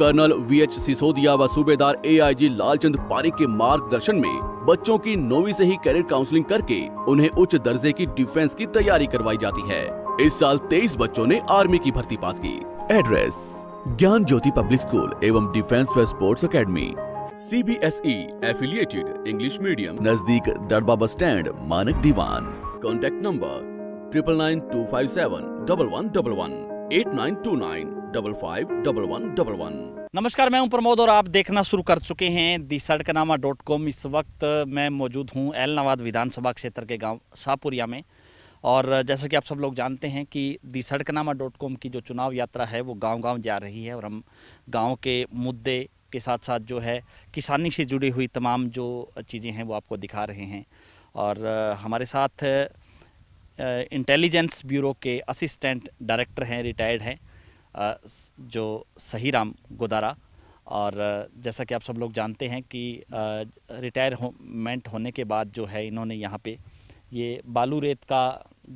Colonel V H Sisodia व सूबेदार AIG Lalchand पारी के मार्गदर्शन में बच्चों की नौवीं से ही कैरियर काउंसलिंग करके उन्हें उच्च दर्जे की डिफेंस की तैयारी करवाई जाती है इस साल तेईस बच्चों ने आर्मी की भर्ती पास की address Gyan Jyoti public school एवं डिफेंस व sports academy C B S E affiliated English medium नजदीक Darba bus stand Manak Diwan contact number triple nine two five seven double one double one eight nine two nine double five double one double one नमस्कार मैं हूं प्रमोद और आप देखना शुरू कर चुके हैं दी सड़कनामा डॉट कॉम इस वक्त मैं मौजूद हूं एलनाबाद विधानसभा क्षेत्र के गांव शाहपुरिया में और जैसा कि आप सब लोग जानते हैं कि दी सड़कनामा डॉट कॉम की जो चुनाव यात्रा है वो गांव गांव जा रही है और हम गांव के मुद्दे के साथ साथ जो है किसानी से जुड़ी हुई तमाम जो चीज़ें हैं वो आपको दिखा रहे हैं और हमारे साथ इंटेलिजेंस ब्यूरो के असिस्टेंट डायरेक्टर हैं रिटायर्ड हैं जो सही राम गोदारा और जैसा कि आप सब लोग जानते हैं कि रिटायरमेंट हो, होने के बाद जो है इन्होंने यहाँ पे ये बालू रेत का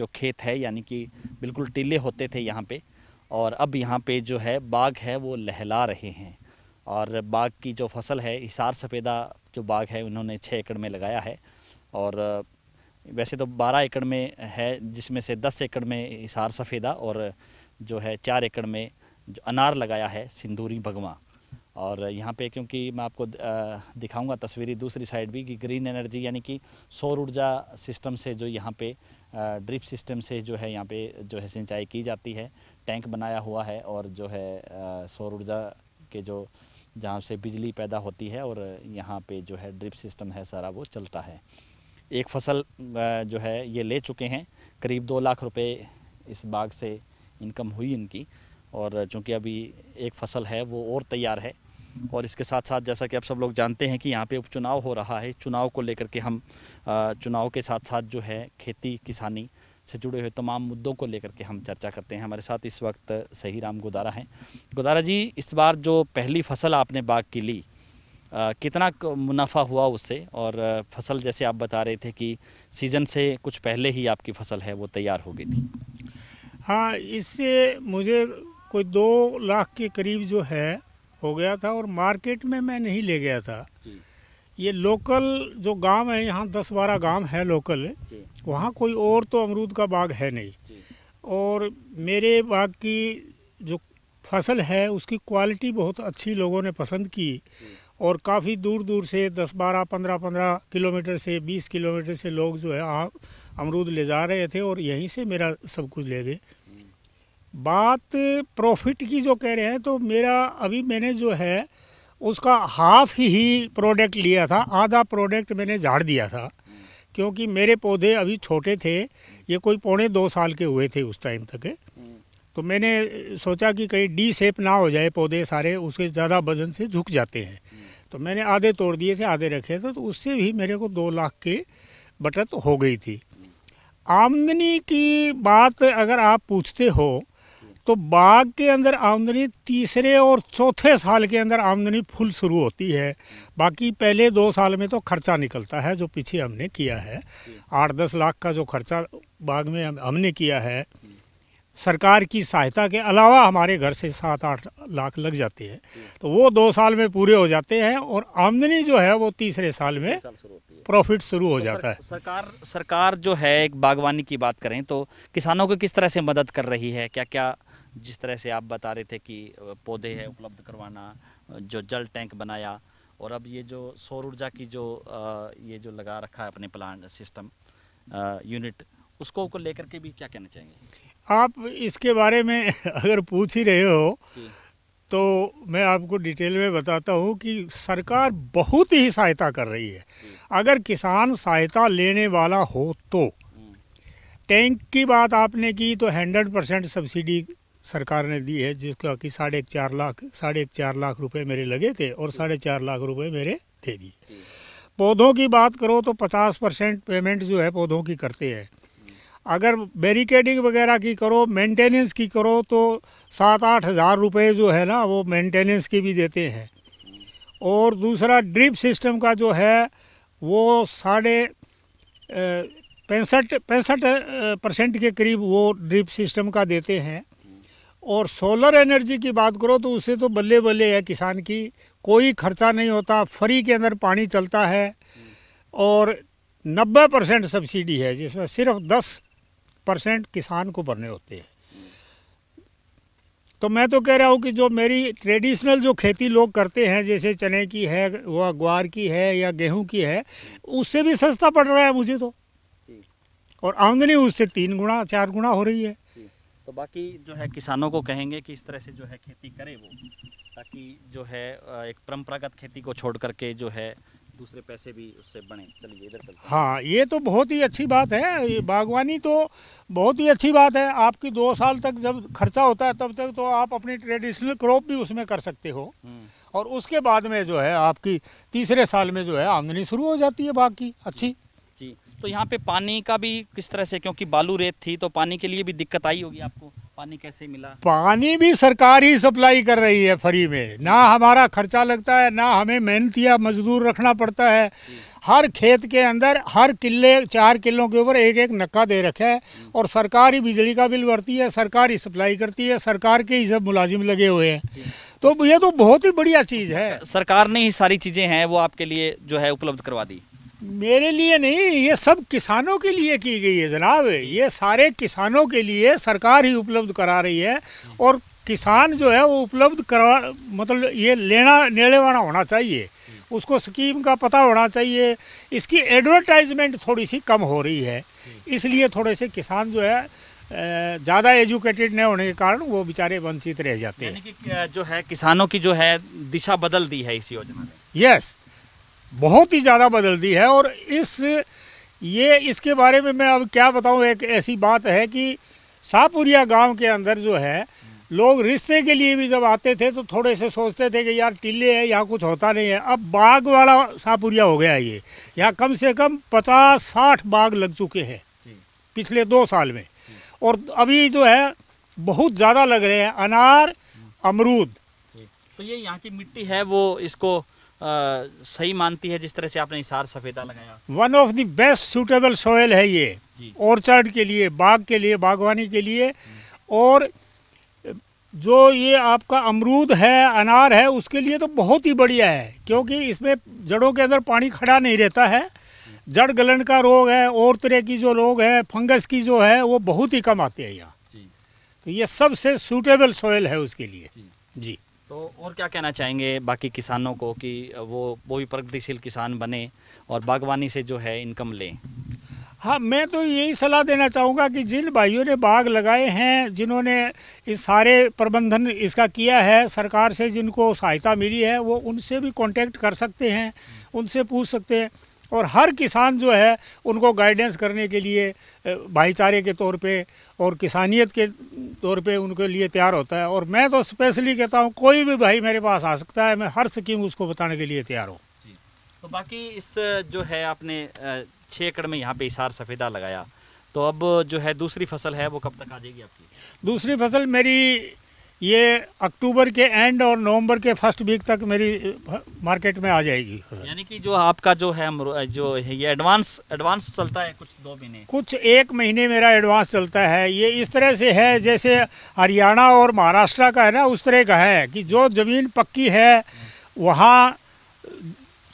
जो खेत है यानी कि बिल्कुल टीले होते थे यहाँ पे और अब यहाँ पे जो है बाग है वो लहला रहे हैं और बाग की जो फसल है हिसार सफ़ेदा जो बाग है उन्होंने छः एकड़ में लगाया है और वैसे तो 12 एकड़ में है जिसमें से 10 एकड़ में हिसार सफ़ेदा और जो है चार एकड़ में जो अनार लगाया है सिंदूरी भगवा और यहाँ पे क्योंकि मैं आपको दिखाऊंगा तस्वीरें दूसरी साइड भी कि ग्रीन एनर्जी यानी कि सौर ऊर्जा सिस्टम से जो यहाँ पे ड्रिप सिस्टम से जो है यहाँ पे जो है सिंचाई की जाती है टैंक बनाया हुआ है और जो है सौर ऊर्जा के जो जहाँ से बिजली पैदा होती है और यहाँ पे जो है ड्रिप सिस्टम है सारा वो चलता है एक फसल जो है ये ले चुके हैं करीब दो लाख रुपए इस बाग से इनकम हुई इनकी और चूँकि अभी एक फसल है वो और तैयार है और इसके साथ साथ जैसा कि आप सब लोग जानते हैं कि यहाँ पे उपचुनाव हो रहा है चुनाव को लेकर के हम चुनाव के साथ साथ जो है खेती किसानी से जुड़े हुए तमाम मुद्दों को लेकर के हम चर्चा करते हैं हमारे साथ इस वक्त सही राम गोदारा हैं गोदारा जी इस बार जो पहली फसल आपने बाग की ली कितना मुनाफा हुआ उससे और फसल जैसे आप बता रहे थे कि सीज़न से कुछ पहले ही आपकी फसल है वो तैयार हो गई थी हाँ इससे मुझे कोई दो लाख के करीब जो है हो गया था और मार्केट में मैं नहीं ले गया था ये लोकल जो गांव है यहाँ दस बारह गांव है लोकल वहाँ कोई और तो अमरूद का बाग है नहीं और मेरे बाग की जो फसल है उसकी क्वालिटी बहुत अच्छी लोगों ने पसंद की और काफ़ी दूर दूर से 10 12 15 15 किलोमीटर से 20 किलोमीटर से लोग जो है अमरूद ले जा रहे थे और यहीं से मेरा सब कुछ ले गए बात प्रॉफिट की जो कह रहे हैं तो मेरा अभी मैंने जो है उसका हाफ ही प्रोडक्ट लिया था आधा प्रोडक्ट मैंने झाड़ दिया था क्योंकि मेरे पौधे अभी छोटे थे ये कोई पौने दो साल के हुए थे उस टाइम तक तो मैंने सोचा कि कहीं डी सेप ना हो जाए पौधे सारे उसके ज़्यादा वजन से झुक जाते हैं तो मैंने आधे तोड़ दिए थे आधे रखे थे तो उससे भी मेरे को दो लाख की बचत हो गई थी आमदनी की बात अगर आप पूछते हो तो बाग के अंदर आमदनी तीसरे और चौथे साल के अंदर आमदनी फुल शुरू होती है बाकी पहले दो साल में तो खर्चा निकलता है जो पीछे हमने किया है आठ दस लाख का जो खर्चा बाग में हमने किया है सरकार की सहायता के अलावा हमारे घर से सात आठ लाख लग जाते हैं तो वो दो साल में पूरे हो जाते हैं और आमदनी जो है वो तीसरे साल में प्रॉफिट शुरू हो तो जाता है सरकार सरकार जो है एक बागवानी की बात करें तो किसानों को किस तरह से मदद कर रही है क्या क्या जिस तरह से आप बता रहे थे कि पौधे हैं उपलब्ध करवाना जो जल टैंक बनाया और अब ये जो सौर ऊर्जा की जो ये जो लगा रखा है अपने प्लान सिस्टम यूनिट उसको लेकर के भी क्या कहना चाहेंगे आप इसके बारे में अगर पूछ ही रहे हो तो मैं आपको डिटेल में बताता हूँ कि सरकार बहुत ही सहायता कर रही है अगर किसान सहायता लेने वाला हो तो हम्म। टैंक की बात आपने की तो हंड्रेड परसेंट सब्सिडी सरकार ने दी है जिसका कि साढ़े चार लाख साढ़े चार लाख रुपए मेरे लगे थे और साढ़े चार लाख रुपए मेरे दे दिए पौधों की बात करो तो पचास परसेंट पेमेंट जो है पौधों की करते हैं अगर बैरिकेडिंग वगैरह की करो मेंटेनेंस की करो तो सात आठ हज़ार रुपये जो है ना वो मेंटेनेंस की भी देते हैं और दूसरा ड्रिप सिस्टम का जो है वो साढ़े पैंसठ पैंसठ परसेंट के करीब वो ड्रिप सिस्टम का देते हैं और सोलर एनर्जी की बात करो तो उससे तो बल्ले बल्ले है किसान की कोई खर्चा नहीं होता फ्री के अंदर पानी चलता है और नब्बे परसेंट सब्सिडी है जिसमें सिर्फ दस परसेंट किसान को भरने होते हैं तो मैं तो कह रहा हूँ कि जो मेरी ट्रेडिशनल जो खेती लोग करते हैं जैसे चने की है वह ग्वार की है या गेहूं की है उससे भी सस्ता पड़ रहा है मुझे तो और आमदनी उससे तीन गुना चार गुना हो रही है तो बाकी जो है किसानों को कहेंगे कि इस तरह से जो है खेती करें वो ताकि जो है एक परंपरागत खेती को छोड़ करके जो है दूसरे पैसे भी उससे बने चलिए इधर चलते हाँ ये तो बहुत ही अच्छी बात है बागवानी तो बहुत ही अच्छी बात है आपकी दो साल तक जब खर्चा होता है तब तक तो आप अपनी ट्रेडिशनल क्रॉप भी उसमें कर सकते हो हम्म। और उसके बाद में जो है आपकी तीसरे साल में जो है आमदनी शुरू हो जाती है बाग की अच्छी जी तो यहाँ पे पानी का भी किस तरह से क्योंकि बालू रेत थी तो पानी के लिए भी दिक्कत आई होगी आपको पानी कैसे मिला पानी भी सरकार ही सप्लाई कर रही है फ्री में ना हमारा खर्चा लगता है ना हमें मेहनतिया मजदूर रखना पड़ता है हर खेत के अंदर हर किले चार किलों के ऊपर एक एक नक्का दे रखा है और सरकार ही बिजली का बिल भरती है सरकार ही सप्लाई करती है सरकार के ही सब मुलाजिम लगे हुए हैं तो ये तो बहुत ही बढ़िया चीज़ है सरकार ने ही सारी चीज़ें हैं वो आपके लिए जो है उपलब्ध करवा दी मेरे लिए नहीं ये सब किसानों के लिए की गई है जनाब ये सारे किसानों के लिए सरकार ही उपलब्ध करा रही है और किसान जो है वो उपलब्ध करवा मतलब ये लेना वाला होना चाहिए उसको स्कीम का पता होना चाहिए इसकी एडवर्टाइजमेंट थोड़ी सी कम हो रही है इसलिए थोड़े से किसान जो है ज़्यादा एजुकेटेड नहीं होने के कारण वो बेचारे वंचित रह जाते हैं जो है किसानों की जो है दिशा बदल दी है इस योजना में यस yes, बहुत ही ज़्यादा बदल दी है और इस ये इसके बारे में मैं अब क्या बताऊँ एक ऐसी बात है कि शाहपुरिया गांव के अंदर जो है लोग रिश्ते के लिए भी जब आते थे तो थोड़े से सोचते थे कि यार टिल्ले है यहाँ कुछ होता नहीं है अब बाग वाला शाहपुरिया हो गया ये यहाँ कम से कम पचास साठ बाग लग चुके हैं पिछले दो साल में और अभी जो है बहुत ज़्यादा लग रहे हैं अनार अमरूद तो ये यहाँ की मिट्टी है वो इसको सही मानती है जिस तरह से आपने इशार सफेदा लगाया one of the best suitable soil है ये ऑर्चर्ड के लिए बाग के लिए बागवानी के लिए और जो ये आपका अमरूद है अनार है उसके लिए तो बहुत ही बढ़िया है क्योंकि इसमें जड़ों के अंदर पानी खड़ा नहीं रहता है जड़ गलन का रोग है और तरह की जो रोग है फंगस की जो है वो बहुत ही कम आती है यहाँ तो ये सबसे सूटेबल सॉयल है उसके लिए जी तो और क्या कहना चाहेंगे बाकी किसानों को कि वो वो भी प्रगतिशील किसान बने और बागवानी से जो है इनकम लें हाँ मैं तो यही सलाह देना चाहूँगा कि जिन भाइयों ने बाग लगाए हैं जिन्होंने इस सारे प्रबंधन इसका किया है सरकार से जिनको सहायता मिली है वो उनसे भी कांटेक्ट कर सकते हैं उनसे पूछ सकते हैं और हर किसान जो है उनको गाइडेंस करने के लिए भाईचारे के तौर पे और किसानियत के तौर पे उनके लिए तैयार होता है और मैं तो स्पेशली कहता हूँ कोई भी भाई मेरे पास आ सकता है मैं हर स्कीम उसको बताने के लिए तैयार हूँ तो बाकी इस जो है आपने छः एकड़ में यहाँ पे इशार सफ़ेदा लगाया तो अब जो है दूसरी फसल है वो कब तक आ जाएगी आपकी दूसरी फसल मेरी ये अक्टूबर के एंड और नवंबर के फर्स्ट वीक तक मेरी मार्केट में आ जाएगी यानी कि जो आपका जो है जो है ये एडवांस एडवांस चलता है कुछ दो महीने कुछ एक महीने मेरा एडवांस चलता है ये इस तरह से है जैसे हरियाणा और महाराष्ट्र का है ना उस तरह का है कि जो ज़मीन पक्की है वहाँ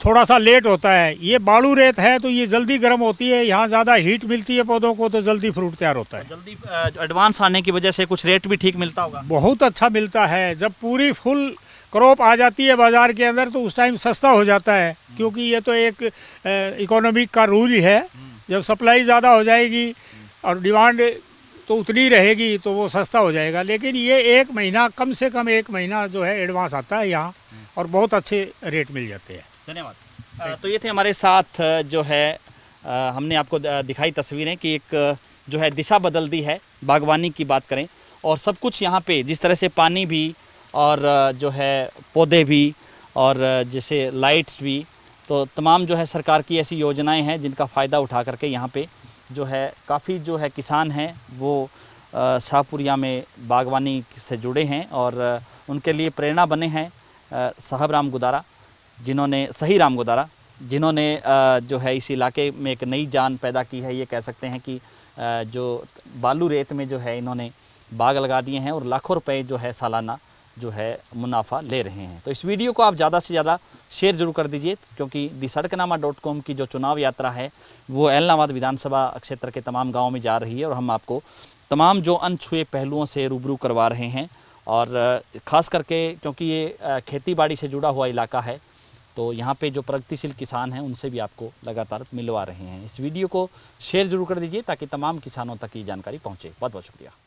थोड़ा सा लेट होता है ये बालू रेत है तो ये जल्दी गर्म होती है यहाँ ज़्यादा हीट मिलती है पौधों को तो जल्दी फ्रूट तैयार होता है जल्दी एडवांस आने की वजह से कुछ रेट भी ठीक मिलता होगा बहुत अच्छा मिलता है जब पूरी फुल क्रॉप आ जाती है बाज़ार के अंदर तो उस टाइम सस्ता हो जाता है क्योंकि ये तो एक इकोनॉमिक का रूल ही है जब सप्लाई ज़्यादा हो जाएगी और डिमांड तो उतनी रहेगी तो वो सस्ता हो जाएगा लेकिन ये एक महीना कम से कम एक महीना जो है एडवांस आता है यहाँ और बहुत अच्छे रेट मिल जाते हैं धन्यवाद तो ये थे हमारे साथ जो है हमने आपको दिखाई तस्वीरें कि एक जो है दिशा बदल दी है बागवानी की बात करें और सब कुछ यहाँ पे जिस तरह से पानी भी और जो है पौधे भी और जैसे लाइट्स भी तो तमाम जो है सरकार की ऐसी योजनाएं हैं जिनका फ़ायदा उठा करके यहाँ पे जो है काफ़ी जो है किसान हैं वो शाहपुरिया में बागवानी से जुड़े हैं और उनके लिए प्रेरणा बने हैं साहब राम गुदारा जिन्होंने सही राम गुदारा जिन्होंने जो है इस इलाके में एक नई जान पैदा की है ये कह सकते हैं कि जो बालू रेत में जो है इन्होंने बाग लगा दिए हैं और लाखों रुपए जो है सालाना जो है मुनाफा ले रहे हैं तो इस वीडियो को आप ज़्यादा से ज़्यादा शेयर जरूर कर दीजिए क्योंकि दी सड़कनामा डॉट कॉम की जो चुनाव यात्रा है वो एलनाबाद विधानसभा क्षेत्र के तमाम गाँव में जा रही है और हम आपको तमाम जो अनछुए पहलुओं से रूबरू करवा रहे हैं और ख़ास करके क्योंकि ये खेती बाड़ी से जुड़ा हुआ इलाका है तो यहाँ पे जो प्रगतिशील किसान हैं उनसे भी आपको लगातार मिलवा रहे हैं इस वीडियो को शेयर जरूर कर दीजिए ताकि तमाम किसानों तक ये जानकारी पहुँचे बहुत बहुत शुक्रिया